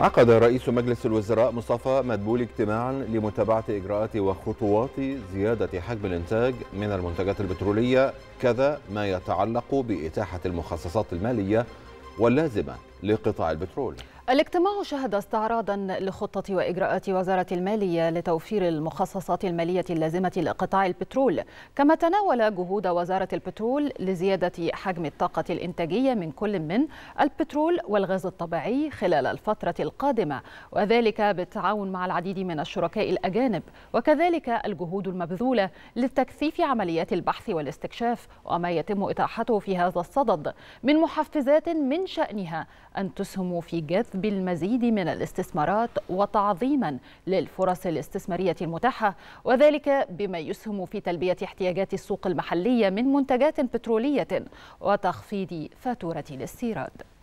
عقد رئيس مجلس الوزراء مصطفى مدبول اجتماعا لمتابعة إجراءات وخطوات زيادة حجم الإنتاج من المنتجات البترولية كذا ما يتعلق بإتاحة المخصصات المالية واللازمة لقطاع البترول الاجتماع شهد استعراضا لخطة وإجراءات وزارة المالية لتوفير المخصصات المالية اللازمة لقطاع البترول كما تناول جهود وزارة البترول لزيادة حجم الطاقة الإنتاجية من كل من البترول والغاز الطبيعي خلال الفترة القادمة وذلك بالتعاون مع العديد من الشركاء الأجانب وكذلك الجهود المبذولة لتكثيف عمليات البحث والاستكشاف وما يتم إتاحته في هذا الصدد من محفزات من شأنها أن تسهم في جذب بالمزيد من الاستثمارات وتعظيما للفرص الاستثمارية المتاحة وذلك بما يسهم في تلبية احتياجات السوق المحلية من منتجات بترولية وتخفيض فاتورة الاستيراد